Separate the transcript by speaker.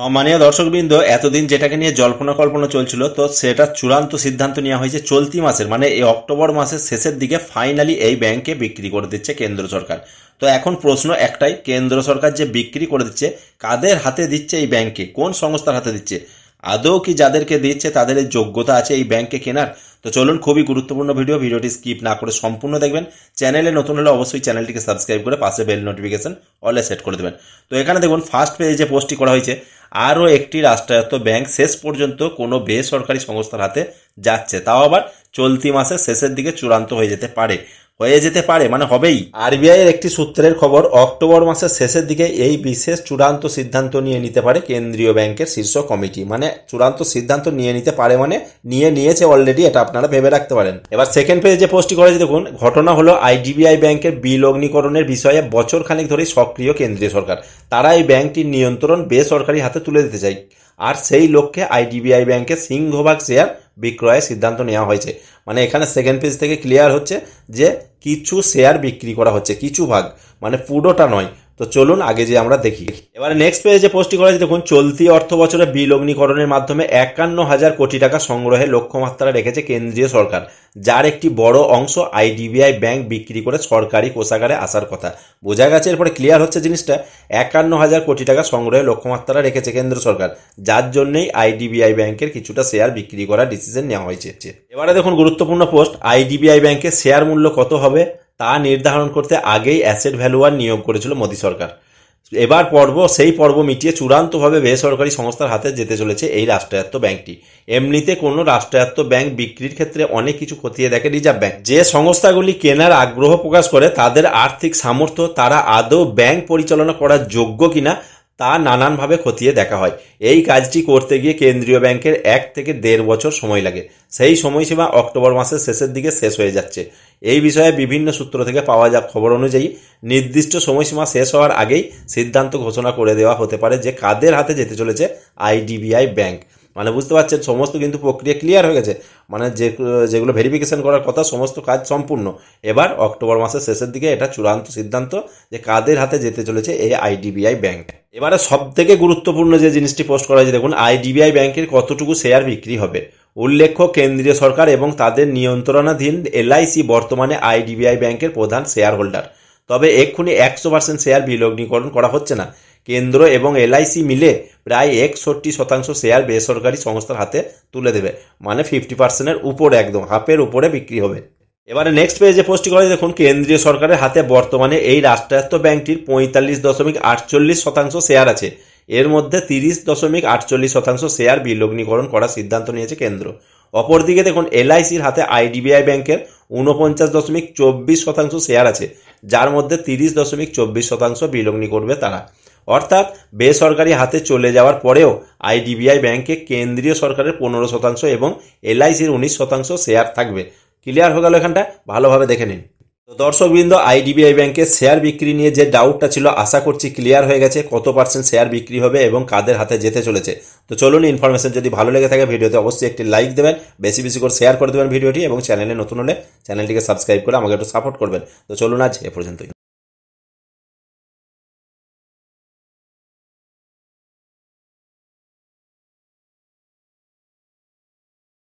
Speaker 1: সম্মানীয় দর্শকবৃন্দ এতদিন যেটাকে নিয়ে জল্পনা কল্পনা চলছিল তো সেটা চূড়ান্ত সিদ্ধান্ত নেওয়া হয়েছে চলতি মাসের মানে এই অক্টোবর মাসের শেষের দিকে ফাইনালি এই ব্যাংকে বিক্রি করে দিচ্ছে কেন্দ্র সরকার তো এখন প্রশ্ন একটাই কেন্দ্র সরকার যে বিক্রি করে দিচ্ছে কাদের হাতে দিচ্ছে এই ব্যাংকে কোন সংস্থার হাতে দিচ্ছে আদৌ কি যাদেরকে দিচ্ছে তাদের যোগ্যতা আছে এই ব্যাংকে কেনার তো চলুন খুবই গুরুত্বপূর্ণ ভিডিও ভিডিওটি স্কিপ না করে সম্পূর্ণ দেখবেন চ্যানেলে নতুন হলে অবশ্যই চ্যানেলটিকে সাবস্ক্রাইব করে পাশে বেল নোটিফিকেশন অলে সেট করে দেবেন তো এখানে দেখুন ফার্স্ট পেজে যে পোস্টটি করা হয়েছে আরও একটি রাষ্ট্রায়ত্ত ব্যাংক শেষ পর্যন্ত কোনো বেসরকারি সংস্থার হাতে যাচ্ছে তাও আবার চলতি মাসের শেষের দিকে চূড়ান্ত হয়ে যেতে পারে হয়ে যেতে পারে মানে হবেই আরবিআই এর একটি সূত্রের খবর অক্টোবর মাসের শেষের দিকে এই বিশেষ চূড়ান্ত সিদ্ধান্ত নিয়ে নিতে পারে কেন্দ্রীয় ব্যাংকের শীর্ষ কমিটি মানে চূড়ান্ত সিদ্ধান্ত নিয়ে নিতে পারে মানে নিয়ে নিয়েছে অলরেডি এটা আপনারা ভেবে রাখতে পারেন এবার সেকেন্ড পেজে যে পোস্টটি করেছে দেখুন ঘটনা হলো আইডিবিআই ব্যাংকের বিল অগ্নিকরণের বিষয়ে বছর খানিক ধরেই সক্রিয় কেন্দ্রীয় সরকার তারা এই ব্যাংকটির নিয়ন্ত্রণ বেসরকারি হাতে তুলে দিতে চায় আর সেই লক্ষ্যে আইডিবিআই ব্যাংকের সিংহভাগ শেয়ার বিক্রয়ের সিদ্ধান্ত নেওয়া হয়েছে মানে এখানে সেকেন্ড পেজ থেকে ক্লিয়ার হচ্ছে যে কিছু শেয়ার বিক্রি করা হচ্ছে কিছু ভাগ মানে পুরোটা নয় তো চলুন আগে যে আমরা দেখি এবার নেক্সট পেজে যে পোস্টটি করা হয়েছে দেখুন চলতি অর্থ বছরে বিল অগ্নিকরণের মাধ্যমে একান্ন হাজার কোটি টাকা সংগ্রহে লক্ষ্যমাত্রা রেখেছে কেন্দ্রীয় সরকার যার একটি বড় অংশ আইডিবিআই ব্যাংক বিক্রি করে সরকারি কোষাগারে আসার কথা বোঝা গেছে এরপরে ক্লিয়ার হচ্ছে জিনিসটা একান্ন হাজার কোটি টাকা সংগ্রহে লক্ষ্যমাত্রা রেখেছে কেন্দ্র সরকার যার জন্যই আইডিবিআই ব্যাংকের কিছুটা শেয়ার বিক্রি করার ডিসিশন নেওয়া হয়েছে এবারে দেখুন গুরুত্বপূর্ণ পোস্ট আইডিবিআই ব্যাংকে শেয়ার মূল্য কত হবে তা নির্ধারণ করতে আগেই অ্যাসেট ভ্যালুয়ার নিয়োগ করেছিল মোদী সরকার এবার পর্ব সেই পর্ব মিটিয়ে চূড়ান্তভাবে বেসরকারি সংস্থার হাতে যেতে চলেছে এই রাষ্ট্রায়ত্ত ব্যাংকটি এমনিতে কোনো রাষ্ট্রায়ত্ত ব্যাংক বিক্রির ক্ষেত্রে অনেক কিছু খতিয়ে দেখে রিজার্ভ ব্যাংক যে সংস্থাগুলি কেনার আগ্রহ প্রকাশ করে তাদের আর্থিক সামর্থ্য তারা আদৌ ব্যাংক পরিচালনা করার যোগ্য কিনা তা নানানভাবে খতিয়ে দেখা হয় এই কাজটি করতে গিয়ে কেন্দ্রীয় ব্যাংকের এক থেকে দেড় বছর সময় লাগে সেই সময়সীমা অক্টোবর মাসের শেষের দিকে শেষ হয়ে যাচ্ছে এই বিষয়ে বিভিন্ন সূত্র থেকে পাওয়া যা খবর অনুযায়ী নির্দিষ্ট সময়সীমা শেষ হওয়ার আগেই সিদ্ধান্ত ঘোষণা করে দেওয়া হতে পারে যে কাদের হাতে যেতে চলেছে আইডিবিআই ব্যাংক মানে বুঝতে পারছেন সমস্ত কিন্তু প্রক্রিয়া ক্লিয়ার হয়ে গেছে মানে যে যেগুলো ভেরিফিকেশন করার কথা সমস্ত কাজ সম্পূর্ণ এবার অক্টোবর মাসের শেষের দিকে এটা চূড়ান্ত সিদ্ধান্ত যে কাদের হাতে যেতে চলেছে এই আইডিবিআই ব্যাংক এবারে সব থেকে গুরুত্বপূর্ণ যে জিনিসটি পোস্ট করা হয়েছে দেখুন আইডিবিআই ব্যাংকের কতটুকু শেয়ার বিক্রি হবে উল্লেখ্য কেন্দ্রীয় সরকার এবং তাদের নিয়ন্ত্রণাধীন এলআইসি বর্তমানে আইডিবিআই ব্যাংকের প্রধান শেয়ার হোল্ডার তবে এক্ষুনি একশো পার্সেন্ট শেয়ার বিলগ্নীকরণ করা হচ্ছে না কেন্দ্র এবং এলআইসি মিলে প্রায় একষট্টি শতাংশ শেয়ার বেসরকারি সংস্থার হাতে তুলে দেবে মানে ফিফটি পার্সেন্টের উপরে একদম হাফের উপরে বিক্রি হবে এবারে নেক্সট পেজে পোস্ট করা দেখুন কেন্দ্রীয় সরকারের হাতে বর্তমানে এই রাষ্ট্রায়ত্ত ব্যাংকটির পঁয়তাল্লিশ দশমিক আটচল্লিশ শতাংশ শেয়ার আছে এর মধ্যে তিরিশ দশমিক আটচল্লিশ শতাংশ শেয়ার বিলগ্নীকরণ করার সিদ্ধান্ত নিয়েছে কেন্দ্র অপরদিকে দেখুন এলআইসির হাতে আইডিবিআই ব্যাংকের ঊনপঞ্চাশ দশমিক চব্বিশ শতাংশ শেয়ার আছে যার মধ্যে তিরিশ দশমিক চব্বিশ শতাংশ বিলগ্নি করবে তারা অর্থাৎ বেসরকারি হাতে চলে যাওয়ার পরেও আইডিবিআই ব্যাংকে কেন্দ্রীয় সরকারের পনেরো শতাংশ এবং এলআইসির উনিশ শতাংশ শেয়ার থাকবে ক্লিয়ার হয়ে গেল এখানটা ভালোভাবে দেখে নিন তো দর্শকবৃন্দ আইডিবিআই ব্যাংকের শেয়ার বিক্রি নিয়ে যে ডাউটটা ছিল আশা করছি ক্লিয়ার হয়ে গেছে কত পার্সেন্ট শেয়ার বিক্রি হবে এবং কাদের হাতে যেতে চলেছে তো চলুন ইনফরমেশন যদি ভালো লেগে থাকে ভিডিওতে অবশ্যই একটি লাইক দেবেন বেশি বেশি করে শেয়ার করে দেবেন ভিডিওটি এবং চ্যানেলে নতুন হলে চ্যানেলটিকে সাবস্ক্রাইব করে আমাকে একটু সাপোর্ট করবেন তো চলুন আজ এ পর্যন্তই